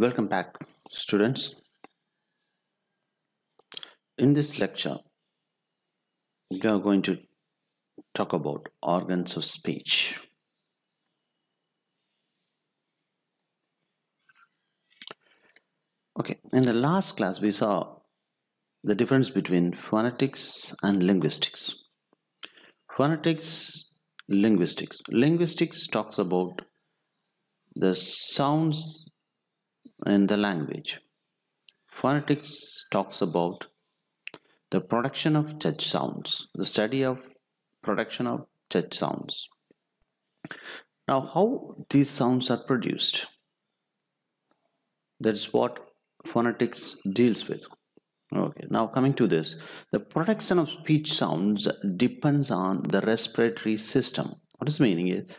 Welcome back students. In this lecture we are going to talk about organs of speech. Okay, in the last class we saw the difference between phonetics and linguistics. Phonetics, linguistics. Linguistics talks about the sounds in the language. Phonetics talks about the production of speech sounds, the study of production of speech sounds. Now, how these sounds are produced? That is what phonetics deals with. Okay, now coming to this, the production of speech sounds depends on the respiratory system. What is meaning is,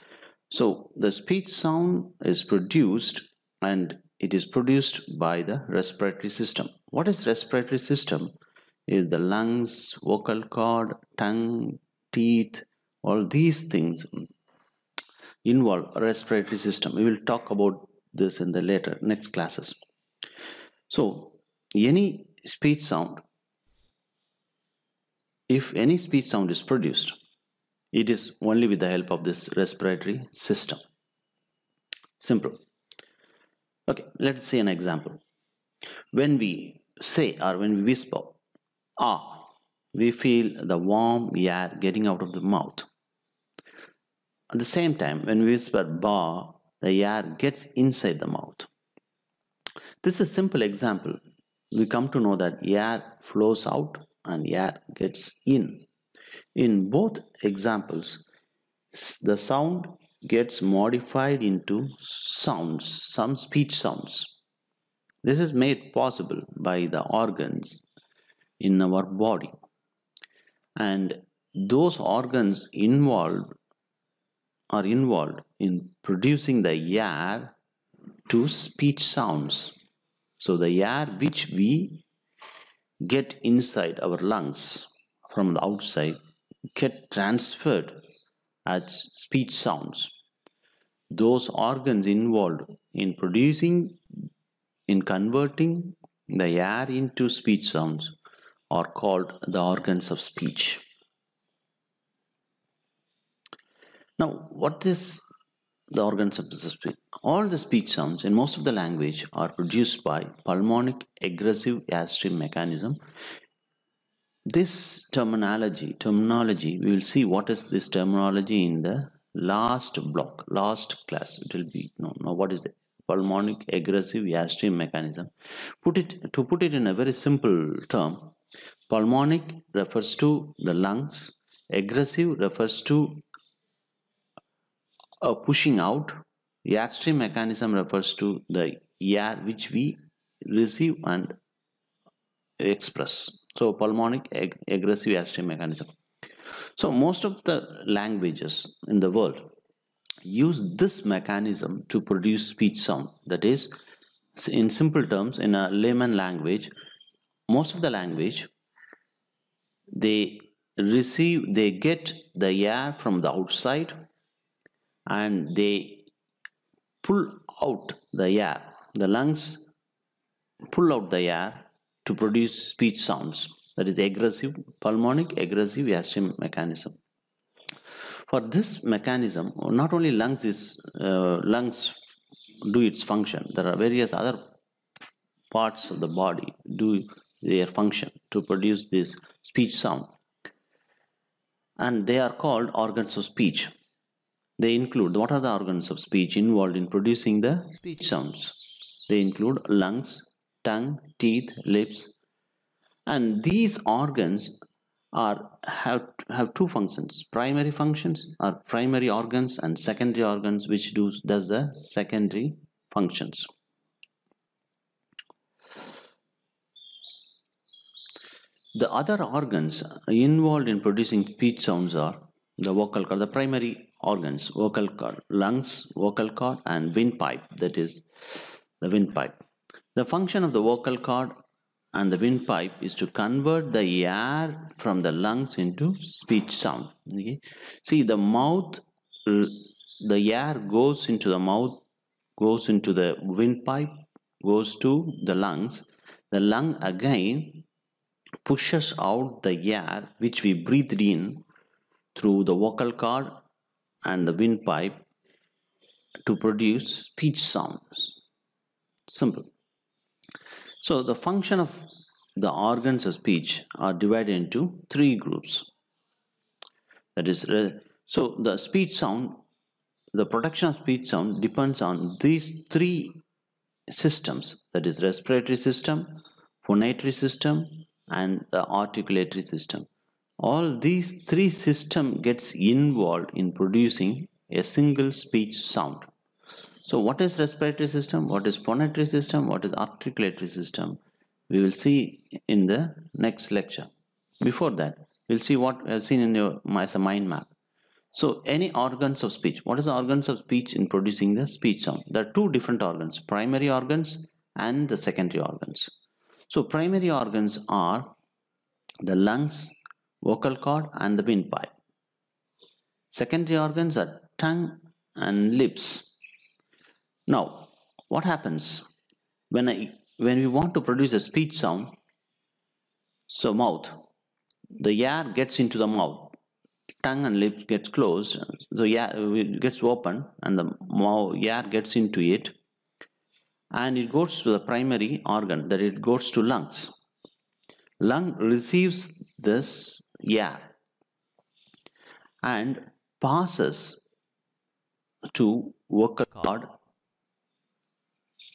so the speech sound is produced and it is produced by the respiratory system what is respiratory system is the lungs vocal cord tongue teeth all these things involve respiratory system we will talk about this in the later next classes so any speech sound if any speech sound is produced it is only with the help of this respiratory system simple okay let's see an example when we say or when we whisper ah we feel the warm air getting out of the mouth at the same time when we whisper ba the air gets inside the mouth this is a simple example we come to know that air flows out and air gets in in both examples the sound gets modified into sounds, some speech sounds. This is made possible by the organs in our body. And those organs involved are involved in producing the air to speech sounds. So the air which we get inside our lungs from the outside get transferred as speech sounds. Those organs involved in producing, in converting the air into speech sounds are called the organs of speech. Now, what is the organs of the speech? All the speech sounds in most of the language are produced by pulmonic aggressive airstream mechanism this terminology terminology we will see what is this terminology in the last block last class it will be no no what is it pulmonic aggressive airstream mechanism put it to put it in a very simple term pulmonic refers to the lungs aggressive refers to a pushing out airstream mechanism refers to the air which we receive and express. So pulmonic ag aggressive acidity mechanism. So most of the languages in the world use this mechanism to produce speech sound. That is, in simple terms, in a layman language, most of the language, they receive, they get the air from the outside and they pull out the air. The lungs pull out the air to produce speech sounds. That is aggressive pulmonic aggressive asym mechanism. For this mechanism, not only lungs is uh, lungs do its function. There are various other parts of the body do their function to produce this speech sound and they are called organs of speech they include what are the organs of speech involved in producing the speech sounds they include lungs tongue, teeth, lips. And these organs are have have two functions primary functions are primary organs and secondary organs which do does the secondary functions the other organs involved in producing speech sounds are the vocal cord the primary organs vocal cord lungs vocal cord and windpipe that is the windpipe the function of the vocal cord and the windpipe is to convert the air from the lungs into speech sound. Okay? See, the mouth, the air goes into the mouth, goes into the windpipe, goes to the lungs. The lung again pushes out the air which we breathed in through the vocal cord and the windpipe to produce speech sounds. Simple. So the function of the organs of speech are divided into three groups. That is, uh, so the speech sound, the production of speech sound depends on these three systems. That is respiratory system, phonatory system and the articulatory system. All these three system gets involved in producing a single speech sound. So what is respiratory system? What is pulmonary system? What is articulatory system? We will see in the next lecture. Before that, we'll see what we have seen in your as a mind map. So any organs of speech. What is the organs of speech in producing the speech sound? There are two different organs, primary organs and the secondary organs. So primary organs are the lungs, vocal cord and the windpipe. Secondary organs are tongue and lips. Now, what happens when I when we want to produce a speech sound? So mouth, the air gets into the mouth, tongue and lips gets closed, the air gets open, and the mouth air gets into it, and it goes to the primary organ that it goes to lungs. Lung receives this air and passes to vocal cord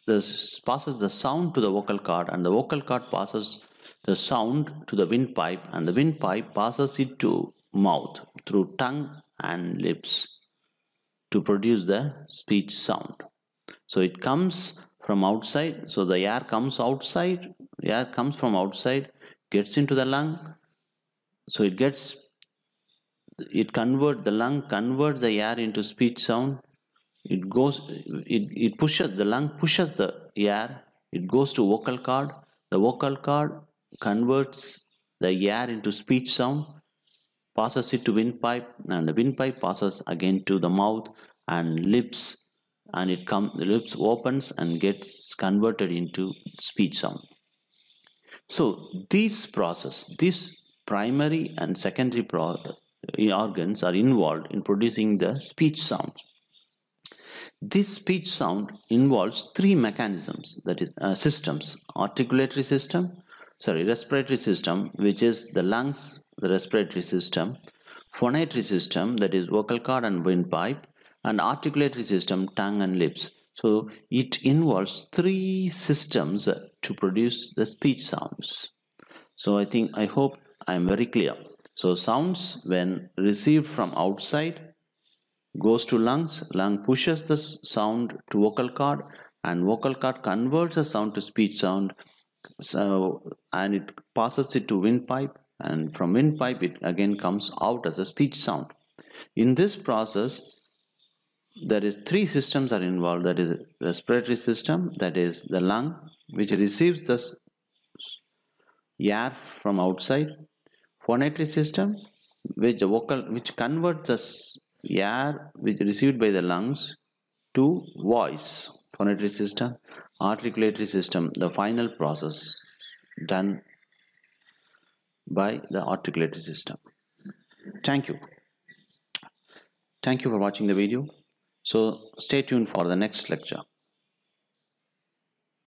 this passes the sound to the vocal cord and the vocal cord passes the sound to the windpipe and the windpipe passes it to mouth through tongue and lips to produce the speech sound. So it comes from outside. So the air comes outside. Air comes from outside, gets into the lung. So it gets, it converts, the lung converts the air into speech sound it goes it, it pushes the lung pushes the air it goes to vocal cord the vocal cord converts the air into speech sound passes it to windpipe and the windpipe passes again to the mouth and lips and it come the lips opens and gets converted into speech sound so this process this primary and secondary eh, organs are involved in producing the speech sounds this speech sound involves three mechanisms that is uh, systems articulatory system sorry respiratory system which is the lungs the respiratory system phonatory system that is vocal cord and windpipe and articulatory system tongue and lips so it involves three systems to produce the speech sounds so I think I hope I am very clear so sounds when received from outside goes to lungs, lung pushes the sound to vocal cord and vocal cord converts the sound to speech sound so and it passes it to windpipe and from windpipe it again comes out as a speech sound. In this process there is three systems are involved that is respiratory system that is the lung which receives the air from outside phonatory system which vocal which converts the air which received by the lungs to voice, phonatory system, articulatory system, the final process done by the articulatory system. Thank you. Thank you for watching the video. So stay tuned for the next lecture.